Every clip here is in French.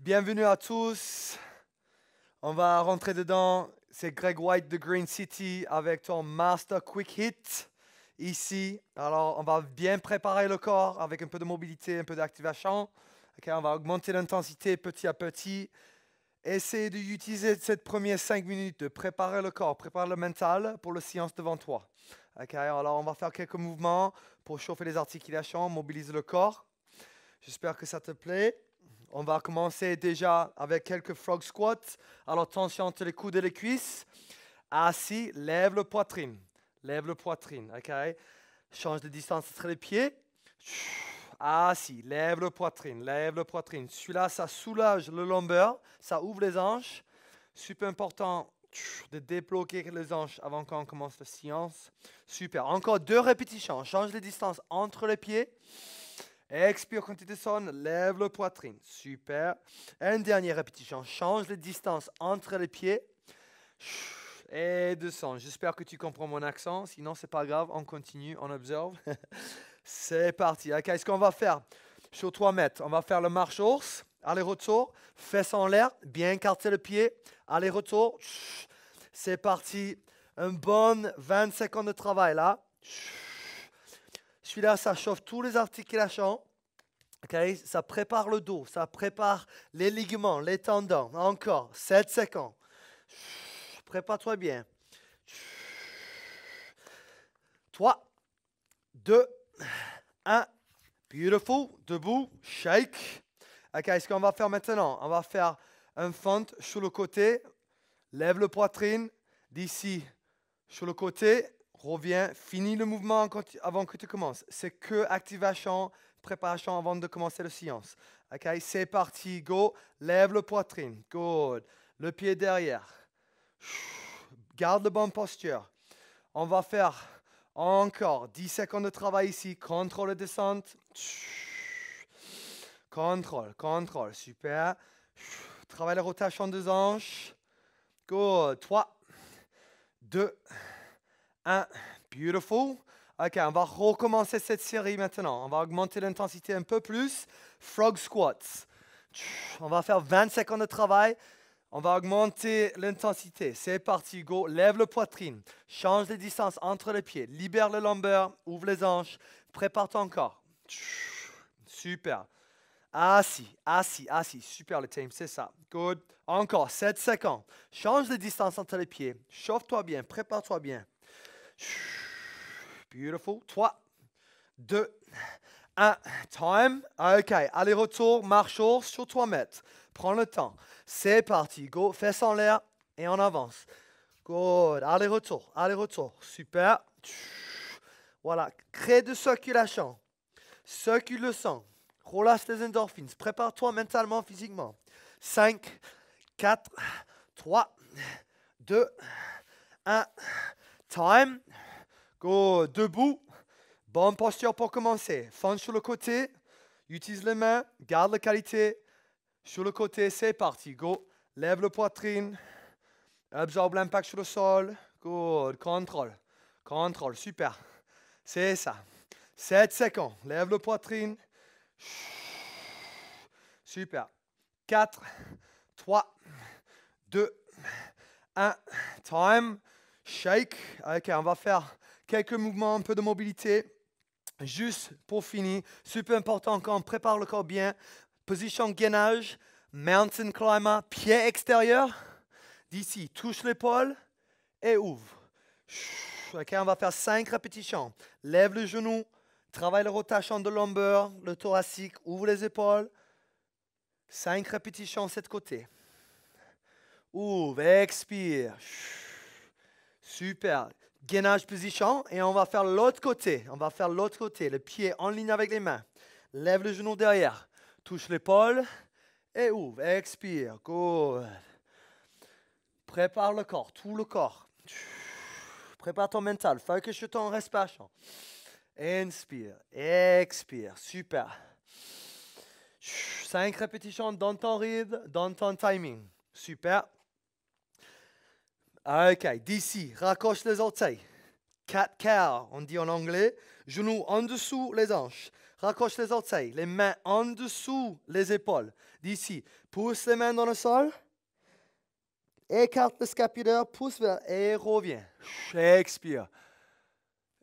Bienvenue à tous. On va rentrer dedans. C'est Greg White de Green City avec ton Master Quick Hit ici. Alors, on va bien préparer le corps avec un peu de mobilité, un peu d'activation. on va augmenter l'intensité petit à petit. Essayez d'utiliser cette première cinq minutes de préparer le corps, préparer le mental pour le silence devant toi. alors, on va faire quelques mouvements pour chauffer les articulations, mobiliser le corps. J'espère que ça te plaît. On va commencer déjà avec quelques frog squats. Alors tension entre les coudes et les cuisses. Assis, lève le poitrine. Lève le poitrine, ok Change de distance entre les pieds. Assis, lève le poitrine, lève le poitrine. Celui-là, ça soulage le lombaire, ça ouvre les hanches. Super important de débloquer les hanches avant qu'on commence la séance. Super. Encore deux répétitions. Change de distance entre les pieds. Expire quand tu descends, lève le poitrine. Super. Une dernière répétition. Change les distances entre les pieds. Et descends. J'espère que tu comprends mon accent. Sinon, c'est pas grave. On continue, on observe. c'est parti. Ok, ce qu'on va faire sur 3 mètres, on va faire le marche ours. Aller-retour. Fesses en l'air. Bien carter le pied. Aller-retour. C'est parti. Un bon 20 secondes de travail là. Celui-là, ça chauffe tous les articulations. ça prépare le dos, ça prépare les ligaments, les tendons. Encore, 7 secondes. Prépare-toi bien. 3, 2, 1. Beautiful. Debout. Shake. OK, ce qu'on va faire maintenant, on va faire un fente sur le côté. Lève le poitrine. D'ici, sur le côté reviens, finis le mouvement avant que tu commences. C'est que activation, préparation avant de commencer le séance. Ok, c'est parti, go. Lève le poitrine, good. Le pied derrière. Garde la bonne posture. On va faire encore 10 secondes de travail ici. Contrôle et descente. Contrôle, contrôle, super. Travaille la rotation des hanches. Good. 3, 2, un. Ah, beautiful. Ok, on va recommencer cette série maintenant. On va augmenter l'intensité un peu plus. Frog squats. On va faire 20 secondes de travail. On va augmenter l'intensité. C'est parti, go. Lève le poitrine. Change les distances entre les pieds. Libère le lombaire. Ouvre les hanches. Prépare ton encore. Super. Assis, assis, assis. Super le team, c'est ça. Good. Encore 7 secondes. Change les distances entre les pieds. Chauffe-toi bien. Prépare-toi bien. Beautiful. 3, 2, 1. Time. OK. Aller-retour, marche sur toi mètres. Prends le temps. C'est parti. Go. Fesses en l'air et on avance. Good. Aller-retour. allez retour Super. Voilà. Crée de circulation. Circule le sang. Relâche les endorphines. Prépare-toi mentalement, physiquement. 5, 4, 3, 2, 1. Time. Go debout. Bonne posture pour commencer. Fonce sur le côté. Utilise les mains. Garde la qualité. Sur le côté, c'est parti. Go. Lève le poitrine. Absorbe l'impact sur le sol. Good. Contrôle. Contrôle. Super. C'est ça. 7 secondes. Lève le poitrine. Super. 4, 3, 2, 1. Time. Shake. Ok, on va faire quelques mouvements, un peu de mobilité. Juste pour finir, super important quand on prépare le corps bien. Position gainage, mountain climber, pied extérieur. D'ici, touche l'épaule et ouvre. Ok, on va faire cinq répétitions. Lève le genou, travaille le rotation de l'ombre, le thoracique, ouvre les épaules. 5 répétitions de cet côté. Ouvre, expire. Super. Gainage position et on va faire l'autre côté. On va faire l'autre côté. Le pied en ligne avec les mains. Lève le genou derrière. Touche l'épaule et ouvre. Expire. Good. Prépare le corps, tout le corps. Prépare ton mental. te reste ton respiration. Inspire. Expire. Super. Cinq répétitions dans ton rythme, dans ton timing. Super. Ah, OK, d'ici, raccroche les orteils. Quatre quarts, on dit en anglais. Genoux en dessous les hanches. Raccroche les orteils, les mains en dessous les épaules. D'ici, pousse les mains dans le sol. Écarte le scapulaire, pousse vers et reviens. Shakespeare.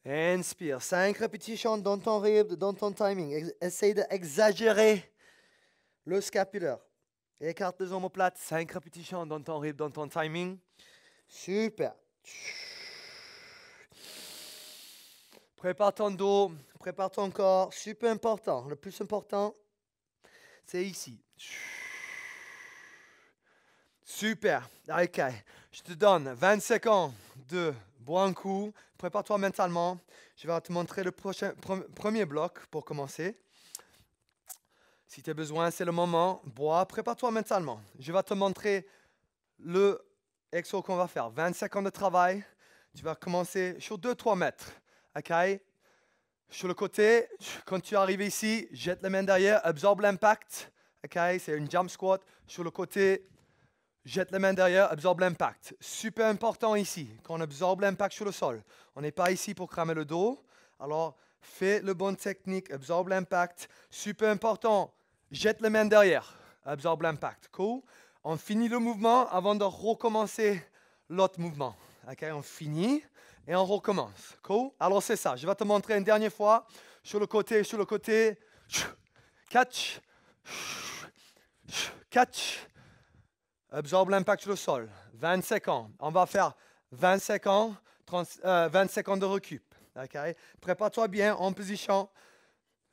Inspire. Cinq répétitions dans ton rythme, dans ton timing. Essaye d'exagérer le scapulaire. Écarte les omoplates. Cinq répétitions dans ton rythme, dans ton timing. Super. Prépare ton dos, prépare ton corps. Super important. Le plus important, c'est ici. Super. OK. Je te donne 20 secondes de bois un coup. Prépare-toi mentalement. Je vais te montrer le prochain, premier bloc pour commencer. Si tu as besoin, c'est le moment. Bois. Prépare-toi mentalement. Je vais te montrer le Exo qu'on va faire. 20 secondes de travail. Tu vas commencer sur 2-3 mètres. OK Sur le côté, quand tu arrives ici, jette la main derrière, absorbe l'impact. OK C'est une jump squat. Sur le côté, jette la main derrière, absorbe l'impact. Super important ici, qu'on absorbe l'impact sur le sol. On n'est pas ici pour cramer le dos. Alors, fais le bonne technique, absorbe l'impact. Super important, jette la main derrière, absorbe l'impact. Cool on finit le mouvement avant de recommencer l'autre mouvement. on finit et on recommence. Cool Alors c'est ça. Je vais te montrer une dernière fois. Sur le côté, sur le côté. Catch. Catch. Absorbe l'impact sur le sol. 20 secondes. On va faire 20 secondes, 30, euh, secondes de récup. Prépare-toi bien en position.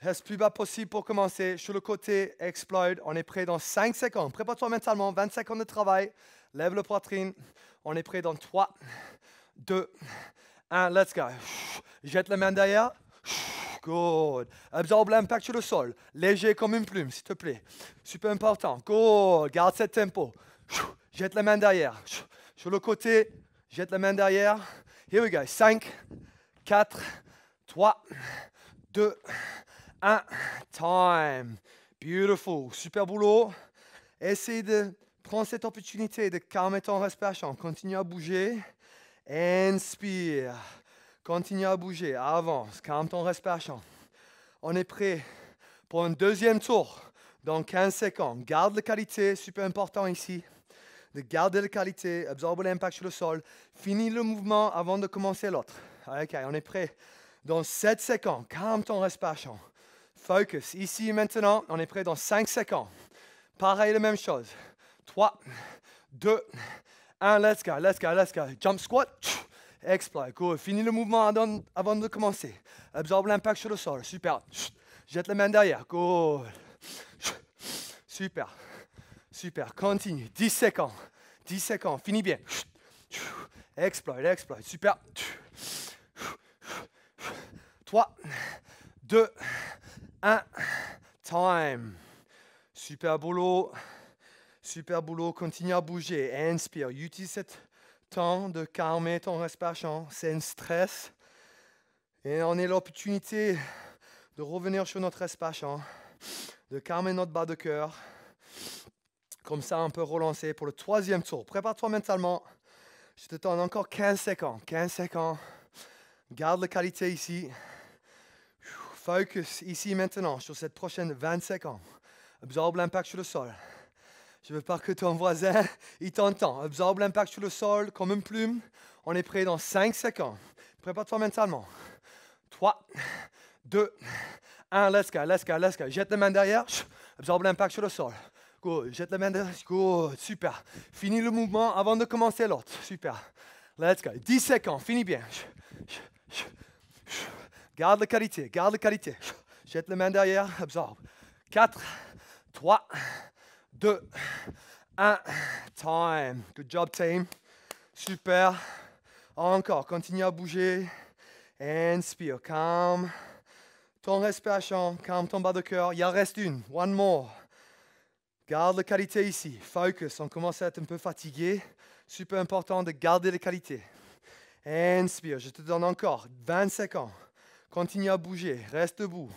Reste plus bas possible pour commencer. Sur le côté, explode. On est prêt dans 5 secondes. Prépare-toi mentalement. 20 secondes de travail. Lève le poitrine. On est prêt dans 3, 2, 1. Let's go. Jette la main derrière. Good. Absorbe l'impact sur le sol. Léger comme une plume, s'il te plaît. Super important. Good. Garde ce tempo. Jette la main derrière. Sur le côté, jette la main derrière. Here we go. 5, 4, 3, 2, 1. Un, ah, time. Beautiful. Super boulot. Essaye de prendre cette opportunité de calmer ton respiration. Continue à bouger. Inspire. Continue à bouger. Avance. Calme ton respiration. On est prêt pour un deuxième tour dans 15 secondes. Garde la qualité, super important ici. De garder la qualité, absorbe l'impact sur le sol. Finis le mouvement avant de commencer l'autre. Ok, on est prêt. Dans 7 secondes, calme ton respiration. Focus. Ici et maintenant, on est prêt dans 5 secondes. Pareil, la même chose. 3, 2, 1, let's go, let's go, let's go. Jump squat, exploit. Cool. Finis le mouvement avant de commencer. Absorbe l'impact sur le sol. Super. Jette la main derrière. Cool. Super. Super. Continue. 10 secondes. 10 secondes. Finis bien. Exploit, exploit. Super. 3, 2, 1, ah, time. Super boulot. Super boulot. Continue à bouger. Inspire. Utilise ce temps de calmer ton respiration. C'est un stress. Et on a l'opportunité de revenir sur notre respiration, de calmer notre bas de cœur. Comme ça, on peut relancer pour le troisième tour. Prépare-toi mentalement. Je te donne encore 15 secondes. 15 secondes. Garde la qualité ici focus ici maintenant sur cette prochaine 20 secondes. Absorbe l'impact sur le sol. Je ne veux pas que ton voisin, il t'entend. Absorbe l'impact sur le sol comme une plume. On est prêt dans 5 secondes. Prépare-toi mentalement. 3, 2, 1, let's go, let's go, let's go. Jette la main derrière. Absorbe l'impact sur le sol. Go, Jette la main derrière. Go, Super. Finis le mouvement avant de commencer l'autre. Super. Let's go. 10 secondes. Finis bien. Garde la qualité, garde la qualité. Jette les main derrière, absorbe. 4, 3, 2, 1. Time. Good job, team. Super. Encore, continue à bouger. Inspire, calme. Ton respiration, calme ton bas de cœur. Il en reste une. One more. Garde la qualité ici. Focus. On commence à être un peu fatigué. Super important de garder la qualité. Inspire. Je te donne encore 20 secondes. Continue à bouger, reste debout.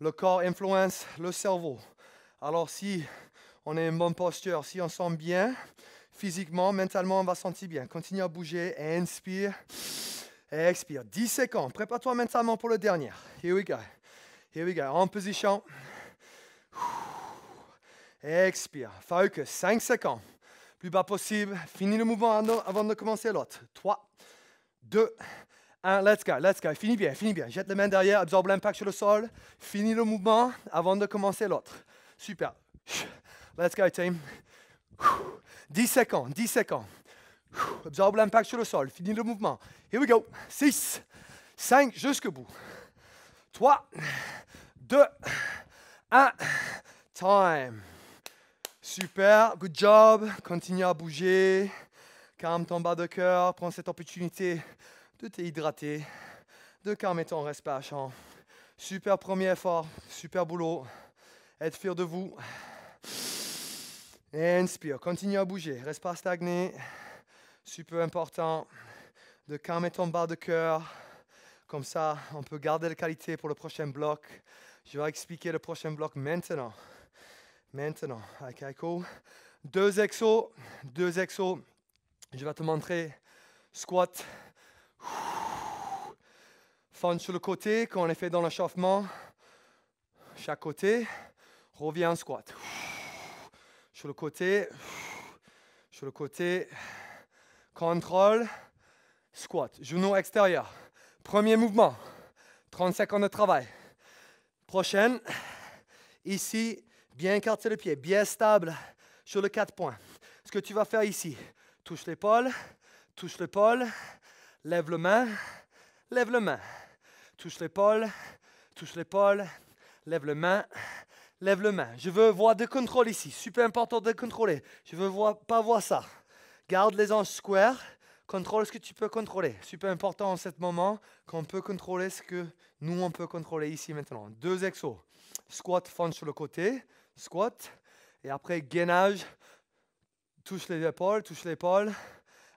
Le corps influence le cerveau. Alors si on est une bonne posture, si on sent bien, physiquement, mentalement, on va sentir bien. Continue à bouger, inspire, expire. 10 secondes, prépare-toi mentalement pour le dernier. Here we go. Here we go, en position. Expire, focus, 5 secondes. Plus bas possible, finis le mouvement avant de commencer l'autre. 3, 2, 1. Hein, let's go, let's go. Finis bien, finis bien. Jette les mains derrière, absorbe l'impact sur le sol. Finis le mouvement avant de commencer l'autre. Super. Let's go, team. 10 secondes, 10 secondes. Absorbe l'impact sur le sol. Finis le mouvement. Here we go. 6, 5, jusqu'au bout. 3, 2, 1. Time. Super, good job. Continue à bouger. Calme ton bas de cœur. Prends cette opportunité de t'hydrater, de calmer ton respiration. Super premier effort, super boulot. Être fier de vous. Inspire, continue à bouger, reste pas stagné. Super important de calmer ton bas de cœur. Comme ça, on peut garder la qualité pour le prochain bloc. Je vais expliquer le prochain bloc maintenant. Maintenant, avec Aiko. Deux exos, deux exos. Je vais te montrer squat, Fond sur le côté, quand on est fait dans l'échauffement, chaque côté, Reviens, en squat. Sur le côté, sur le côté, contrôle, squat, genou extérieur. Premier mouvement, 35 secondes de travail. Prochaine, ici, bien écarté le pied, bien stable sur le quatre points. Ce que tu vas faire ici, touche l'épaule, touche l'épaule, Lève le main, lève le main. Touche l'épaule, touche l'épaule, lève le main, lève le main. Je veux voir des contrôles ici. Super important de contrôler. Je veux voir, pas voir ça. Garde les hanches square. Contrôle ce que tu peux contrôler. Super important en ce moment qu'on peut contrôler ce que nous on peut contrôler ici maintenant. Deux exos. Squat, fente sur le côté. Squat. Et après, gainage. Touche les épaules, touche l'épaule.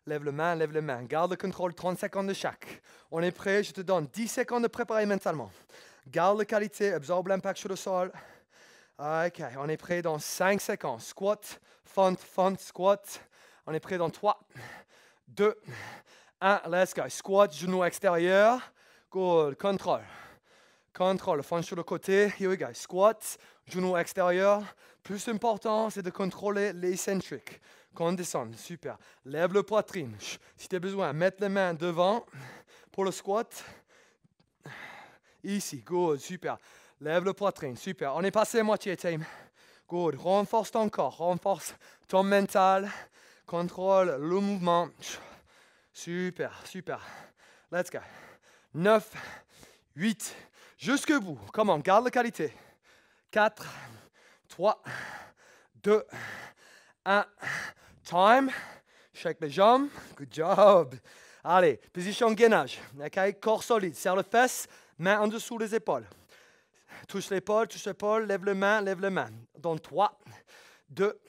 Lève le main, lève le main. Garde le contrôle, 30 secondes de chaque. On est prêt, je te donne 10 secondes de préparer mentalement. Garde la qualité, absorbe l'impact sur le sol. OK, on est prêt dans 5 secondes. Squat, font, font, squat. On est prêt dans 3, 2, 1. Let's go. Squat, genoux extérieur. Good, contrôle. Contrôle, fonce sur le côté. Here we go. Squat, Genoux extérieur. Plus important, c'est de contrôler l'eccentric. Quand on descend, super. Lève le poitrine. Si tu as besoin, mettre les mains devant pour le squat. Ici, good, super. Lève le poitrine, super. On est passé à moitié, time. Good. Renforce ton corps, renforce ton mental. Contrôle le mouvement. Super, super. Let's go. 9, 8, Jusque vous. Comment garde la qualité 4, 3, 2, 1. Time. Shake les jambes. Good job. Allez, position gainage. OK, corps solide. Serre le fesse, main en dessous des épaules. Touche l'épaule, touche l'épaule, lève le main, lève le main. Dans 3, 2,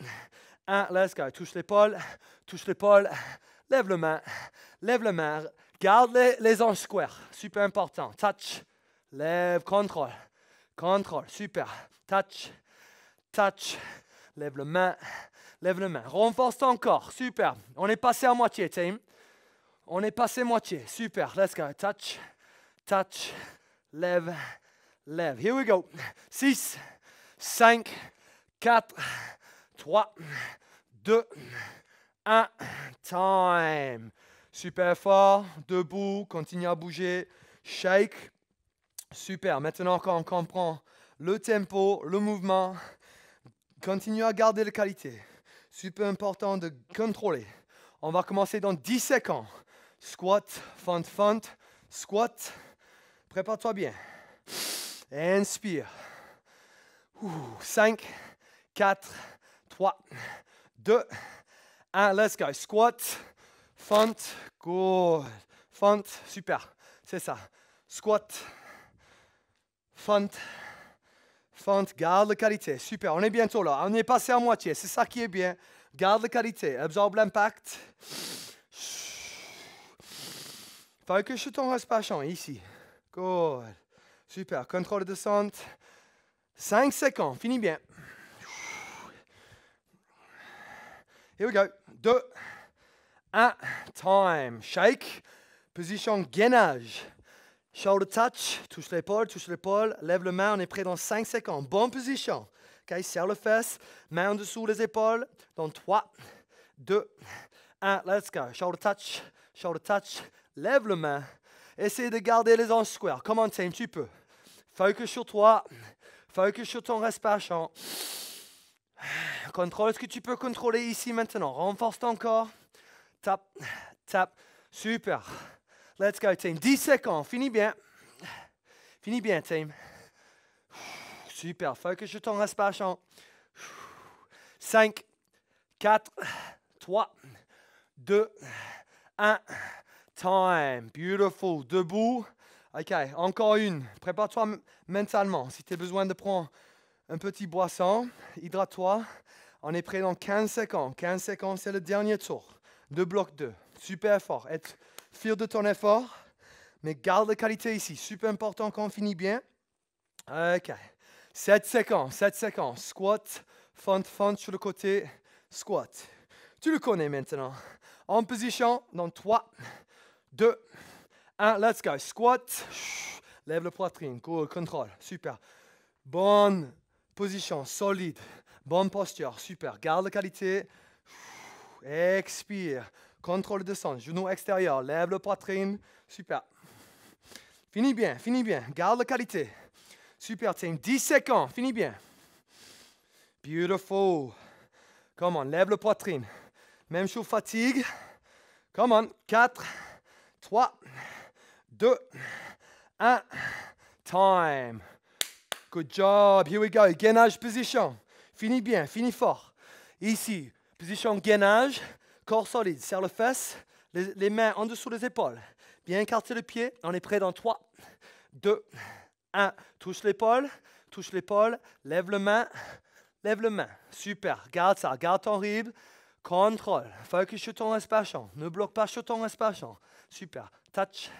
1. Let's go. Touche l'épaule, touche l'épaule, lève le main, lève le main. Garde les, les hanches square. Super important. Touch, Lève, contrôle. Contrôle. Super. Touch. Touch. Lève le main. Lève le main. Renforce ton corps. Super. On est passé à moitié, team. On est passé moitié. Super. Let's go. Touch. Touch. Lève. Lève. Here we go. 6, 5, 4, 3, 2, 1. Time. Super fort. Debout. Continue à bouger. Shake. Super, maintenant qu'on comprend le tempo, le mouvement, continue à garder la qualité. Super important de contrôler. On va commencer dans 10 secondes. Squat, front, front, squat. Prépare-toi bien. Inspire. 5, 4, 3, 2, 1. Let's go. Squat, front, Go. front. super. C'est ça. Squat, Font. Font, garde la qualité. Super, on est bientôt là. On est passé à moitié, c'est ça qui est bien. Garde la qualité, absorbe l'impact. Focus que je pas respiration, ici. Good. Super, contrôle de descente. 5 secondes, Fini bien. Here we go. 2, 1, time. Shake. Position gainage. Shoulder touch, touche l'épaule, touche l'épaule, lève le main, on est prêt dans 5 secondes. Bon position. serre le fesse, main en dessous des épaules. Dans 3, 2, 1, let's go. Shoulder touch, shoulder touch, lève le main. Essaye de garder les hanches square. on un tu peux. Focus sur toi. Focus sur ton respiration. Contrôle ce que tu peux contrôler ici maintenant. Renforce ton corps. Tap, tap. Super. Let's go, team. 10 secondes. Finis bien. Finis bien, team. Super. Focus sur ton respiration. 5, 4, 3, 2, 1. Time. Beautiful. Debout. OK. Encore une. Prépare-toi mentalement. Si tu as besoin de prendre un petit boisson, hydrate-toi. On est prêt dans 15 secondes. 15 secondes, c'est le dernier tour. Deux blocs 2. Super fort. Être Fille de ton effort, mais garde la qualité ici. Super important qu'on finit bien. OK. Cette secondes, cette secondes. Squat, fente, fente sur le côté, squat. Tu le connais maintenant. En position, dans 3, 2, 1, let's go. Squat, lève le poitrine, cool, contrôle, super. Bonne position, solide, bonne posture, super. Garde la qualité, expire. Contrôle de sang, genou extérieur, lève le poitrine. Super. Finis bien, finis bien. Garde la qualité. Super team. 10 secondes, finis bien. Beautiful. Come on, lève le poitrine. Même chose, fatigue. Come on. 4, 3, 2, 1. Time. Good job. Here we go. Gainage position. Finis bien, finis fort. Ici, position gainage corps solide, serre le fesse, les, mains en dessous des épaules. Bien écarter le pied, on est prêt dans 3, 2, 1. Touche l'épaule, touche l'épaule, lève le main, lève le main. Super, garde ça, garde ton rib, Contrôle, focus sur ton respiration, ne bloque pas sur ton respiration. Super, touch,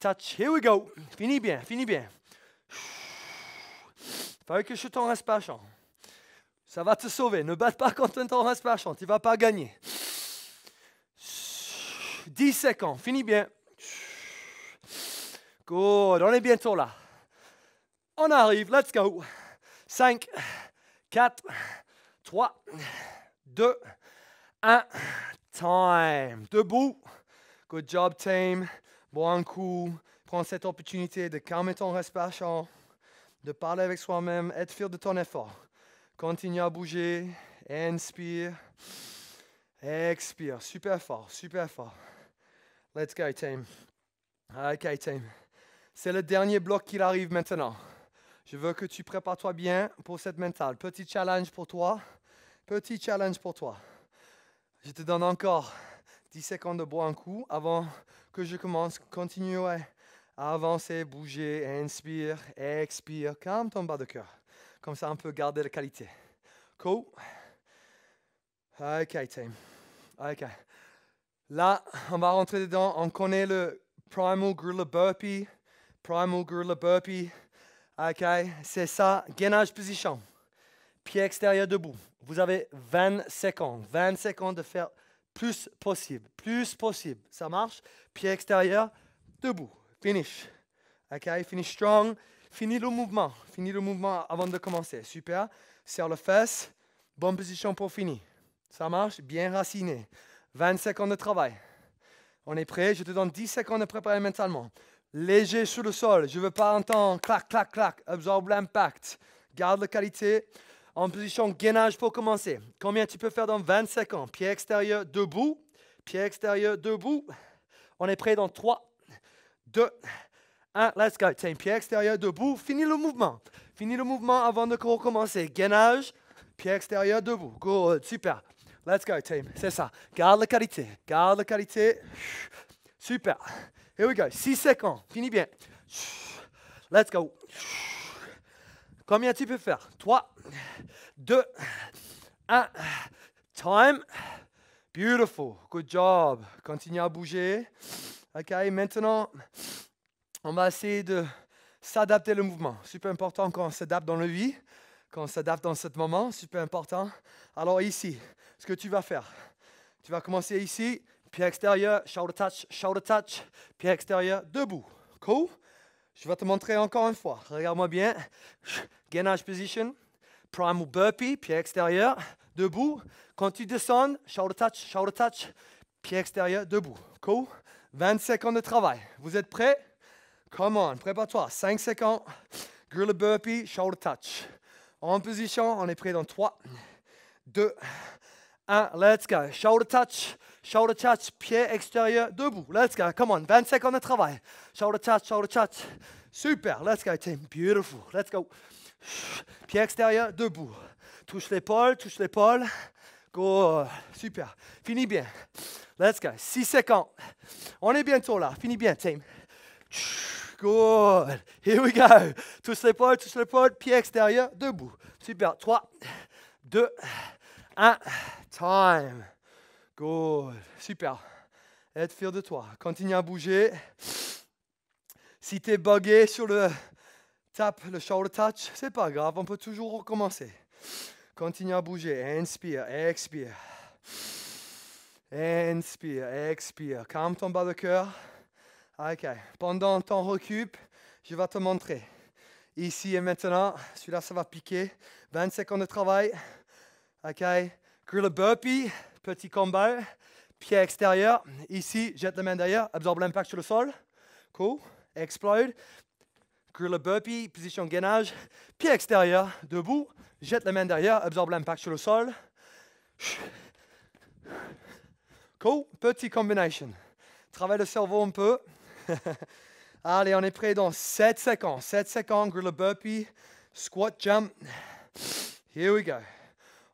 touch, here we go. Fini bien, finis bien. Focus sur ton respiration. Ça va te sauver, ne batte pas contre ton respiration, tu ne vas pas gagner. 10 secondes. Finis bien. Good. On est bientôt là. On arrive. Let's go. 5, 4, 3, 2, 1. Time. Debout. Good job, team. Bon coup. Prends cette opportunité de calmer ton respiration, de parler avec soi-même, être fier de ton effort. Continue à bouger. Inspire. Expire. Super fort, super fort. Let's go, team. Ah, OK, team. C'est le dernier bloc qui arrive maintenant. Je veux que tu prépares-toi bien pour cette mentale. Petit challenge pour toi. Petit challenge pour toi. Je te donne encore 10 secondes de bois un coup avant que je commence. Continue à avancer, bouger, inspire, expire. Calme ton bas de cœur. Comme ça, on peut garder la qualité. Cool. OK, team. OK. Là, on va rentrer dedans. On connaît le Primal Gorilla Burpee. Primal Gorilla Burpee. OK, c'est ça. Gainage position. Pied extérieur debout. Vous avez 20 secondes. 20 secondes de faire plus possible. Plus possible. Ça marche. Pied extérieur debout. Finish. OK, finish strong. Finis le mouvement. Finis le mouvement avant de commencer. Super. Serre le fesse. Bonne position pour finir. Ça marche. Bien raciné. 20 secondes de travail. On est prêt, je te donne 10 secondes de préparer mentalement. Léger sur le sol, je ne veux pas entendre clac, clac, clac, absorbe l'impact, garde la qualité. En position gainage pour commencer. Combien tu peux faire dans 20 secondes Pied extérieur, debout. Pied extérieur, debout. On est prêt dans 3, 2, 1. Let's go. pied extérieur, debout. Finis le mouvement. Finis le mouvement avant de recommencer. Gainage, pied extérieur, debout. Good, super. Let's go, team. C'est ça. Garde la qualité. Garde la qualité. Super. Here we go. 6 secondes. Finis bien. Let's go. Combien tu peux faire 3, 2, 1. Time. Beautiful. Good job. Continue à bouger. OK, maintenant, on va essayer de s'adapter le mouvement. Super important qu'on s'adapte dans la vie, qu'on s'adapte dans ce moment. Super important. Alors ici, ce que tu vas faire. Tu vas commencer ici, pied extérieur, shoulder touch, shoulder touch, pied extérieur, debout. Cool Je vais te montrer encore une fois. Regarde-moi bien. Gainage position, primal burpee, pied extérieur, debout. Quand tu descends, shoulder touch, shoulder touch, pied extérieur, debout. Cool 20 secondes de travail. Vous êtes prêts Come on, prépare-toi. 5 secondes. Gorilla burpee, shoulder touch. En position, on est prêt dans 3, 2, 1, hein, let's go. Shoulder touch, shoulder touch, pied extérieur, debout. Let's go, come on, 20 secondes de travail. Shoulder touch, shoulder touch. Super, let's go team, beautiful, let's go. Pied extérieur, debout. Touche l'épaule, touche l'épaule. Go, super. Fini bien. Let's go, 6 secondes. On est bientôt là, finis bien team. Good, here we go. Touche l'épaule, touche l'épaule, pied extérieur, debout. Super, 3, 2, 1. Un ah, time. Good. Super. Être fier de toi. Continue à bouger. Si tu es bugué sur le tap, le shoulder touch, c'est pas grave, on peut toujours recommencer. Continue à bouger. Inspire, expire. Inspire, expire. Calme ton bas de cœur. Ok. Pendant ton recup, je vais te montrer. Ici et maintenant, celui-là, ça va piquer. 20 secondes de travail. OK? Gorilla burpee, petit combat, pied extérieur. Ici, jette la main derrière, absorbe l'impact sur le sol. Cool. Explode. Gorilla burpee, position gainage, pied extérieur, debout. Jette la main derrière, absorbe l'impact sur le sol. Cool. Petit combination. Travaille le cerveau un peu. Allez, on est prêt dans 7 secondes. 7 secondes, gorilla burpee, squat jump. Here we go.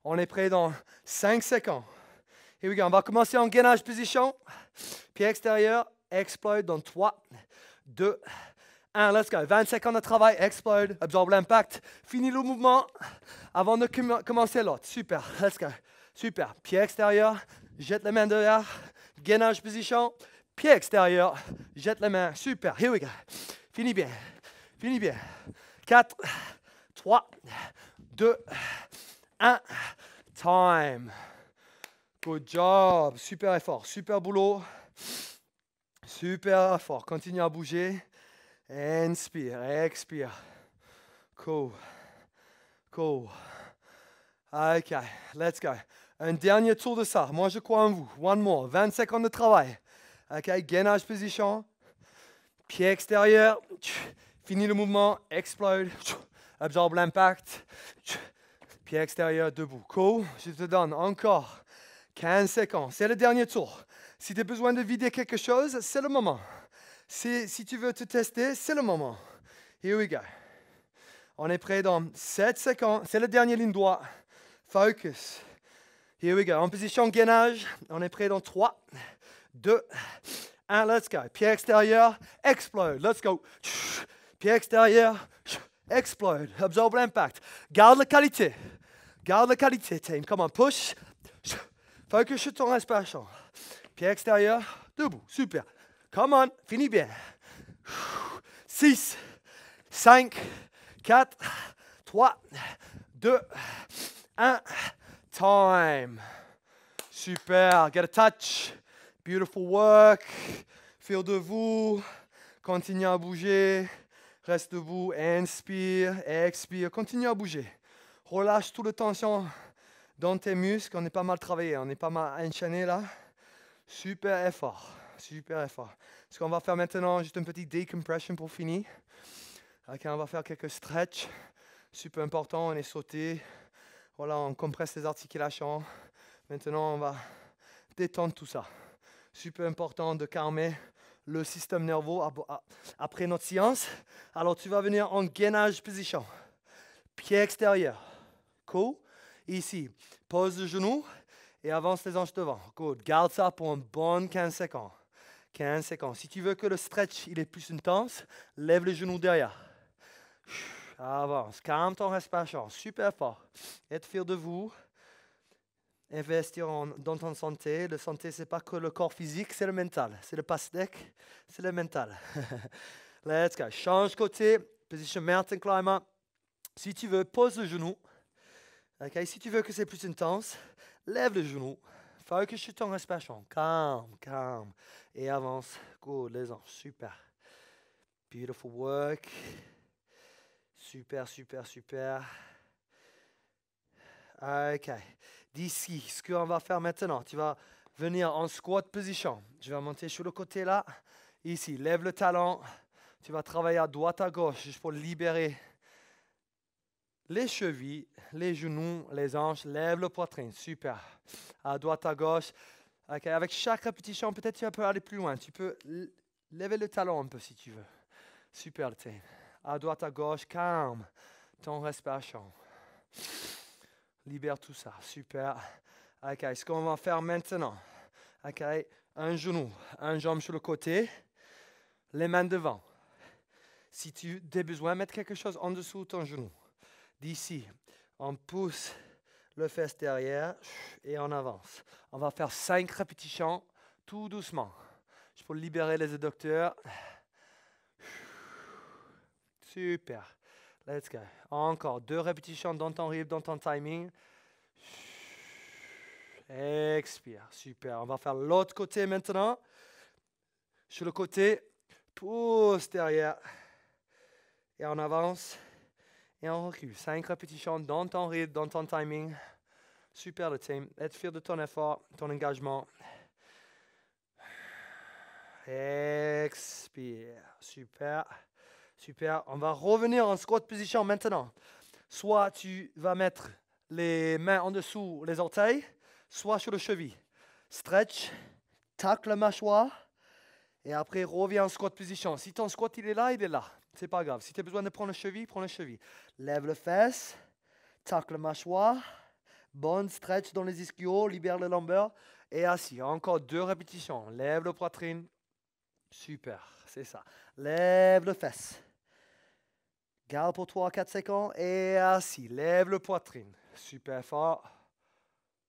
On est prêt dans 5 secondes. Here we go. On va commencer en gainage position. Pied extérieur, explode dans 3, 2, 1. Let's go. 20 secondes de travail, explode, absorbe l'impact. Finis le mouvement avant de commencer l'autre. Super. Let's go. Super. Pied extérieur, jette la main derrière. Gainage position. Pied extérieur, jette la main. Super. Here we go. Finis bien. Finis bien. 4, 3, 2, 1 un ah, time. Good job. Super effort. Super boulot. Super effort. Continue à bouger. Inspire. Expire. Cool. Cool. OK. Let's go. Un dernier tour de ça. Moi, je crois en vous. One more. 20 secondes de travail. OK. Gainage position. Pied extérieur. Fini le mouvement. Explode. Absorbe l'impact. Pied extérieur debout. Cool. Je te donne encore 15 secondes. C'est le dernier tour. Si tu as besoin de vider quelque chose, c'est le moment. Si, si tu veux te tester, c'est le moment. Here we go. On est prêt dans 7 secondes. C'est la dernière ligne droite. Focus. Here we go. En position gainage. On est prêt dans 3, 2, 1. Let's go. Pied extérieur. Explode. Let's go. Pied extérieur. Explode. Absorbe l'impact. Garde la qualité. Garde la qualité, team. Come on, push. Focus sur ton respiration. Pied extérieur, debout. Super. Come on, finis bien. 6, 5, 4, 3, 2, 1. Time. Super. Get a touch. Beautiful work. Feel de vous. Continue à bouger. Reste debout. Inspire. Expire. Continue à bouger. Relâche toute la tension dans tes muscles. On est pas mal travaillé, on est pas mal enchaîné là. Super effort, super effort. Ce qu'on va faire maintenant, juste un petit decompression pour finir. on va faire quelques stretches. Super important, on est sauté. Voilà, on compresse les articulations. Maintenant, on va détendre tout ça. Super important de calmer le système nerveux après notre séance. Alors, tu vas venir en gainage position. Pied extérieur ici. Pose le genou et avance les hanches devant. Good. Garde ça pour un bonne 15 secondes. 15 secondes. Si tu veux que le stretch il est plus intense, lève les genoux derrière. Avance. Calme ton respiration. Super fort. Être fier de vous. Investir dans ton santé. La santé, c'est pas que le corps physique, c'est le mental. C'est le pastèque, c'est le mental. Let's go. Change côté. Position mountain climber. Si tu veux, pose le genou si tu veux que c'est plus intense, lève le genou. Focus sur ton respiration. Calme, calme. Et avance. Good, les ans. Super. Beautiful work. Super, super, super. OK. D'ici, ce qu'on va faire maintenant, tu vas venir en squat position. Je vais monter sur le côté là. Ici, lève le talon. Tu vas travailler à droite, à gauche, juste pour libérer les chevilles, les genoux, les hanches, lève le poitrine, super. À droite, à gauche. Avec chaque répétition, peut-être tu peux aller plus loin. Tu peux lever le talon un peu si tu veux. Super, thème. À droite, à gauche, calme. Ton respiration. Libère tout ça, super. Ok, ce qu'on va faire maintenant. Ok, un genou, un jambe sur le côté, les mains devant. Si tu as besoin, mettre quelque chose en dessous de ton genou d'ici. On pousse le fesse derrière et on avance. On va faire cinq répétitions tout doucement. Je peux libérer les adducteurs. Super. Let's go. Encore deux répétitions dans ton rythme, dans ton timing. Expire. Super. On va faire l'autre côté maintenant. Sur le côté, pousse derrière. Et on avance et on recule. Cinq répétitions dans ton rythme, dans ton timing. Super le team. Être fier de ton effort, ton engagement. Expire. Super. Super. On va revenir en squat position maintenant. Soit tu vas mettre les mains en dessous les orteils, soit sur le cheville. Stretch, tac le mâchoire, et après reviens en squat position. Si ton squat il est là, il est là. C'est pas grave. Si tu as besoin de prendre le cheville, prends le cheville. Lève le fesse, tacle le mâchoire, bonne stretch dans les ischios, libère le lombaire et assis. Encore deux répétitions. Lève le poitrine. Super, c'est ça. Lève le fesse. Garde pour 3 4 secondes et assis. Lève le poitrine. Super fort.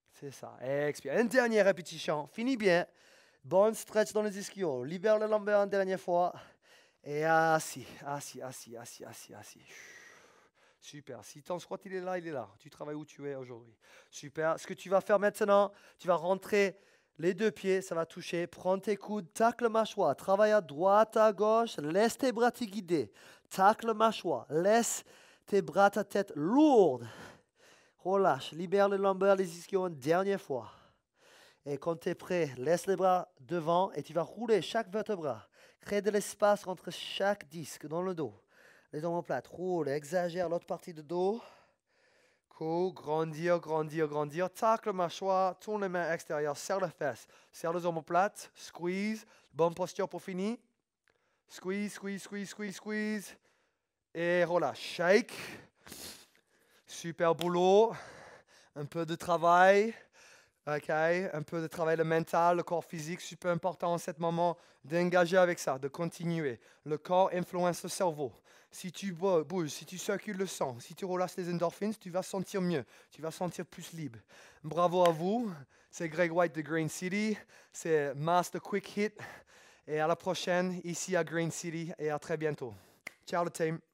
C'est ça. Expire. Une dernière répétition. Finis bien. Bonne stretch dans les ischios. Libère le lombaire une dernière fois. Et assis, assis, assis, assis, assis, assis. Super. Si ton squat il est là, il est là. Tu travailles où tu es aujourd'hui. Super. Ce que tu vas faire maintenant, tu vas rentrer les deux pieds, ça va toucher. Prends tes coudes, tacle mâchoire. Travaille à droite, à gauche. Laisse tes bras te guider. Tacle mâchoire. Laisse tes bras, ta tête lourde. Relâche. Libère les lombaires, les ischios une dernière fois. Et quand tu es prêt, laisse les bras devant et tu vas rouler chaque bras. Crée de l'espace entre chaque disque dans le dos. Les omoplates roulent, exagèrent l'autre partie du dos. Cool, grandir, grandir, grandir. Tac le mâchoire, tourne les mains extérieures, serre les fesses, serre les omoplates, squeeze. Bonne posture pour finir. Squeeze, squeeze, squeeze, squeeze, squeeze. Et relâche. Shake. Super boulot. Un peu de travail. OK? Un peu de travail mental, le corps physique, super important en ce moment d'engager avec ça, de continuer. Le corps influence le cerveau. Si tu bouges, si tu circules le sang, si tu relâches les endorphines, tu vas sentir mieux, tu vas sentir plus libre. Bravo à vous. C'est Greg White de Green City. C'est Master Quick Hit. Et à la prochaine, ici à Green City, et à très bientôt. Ciao le team.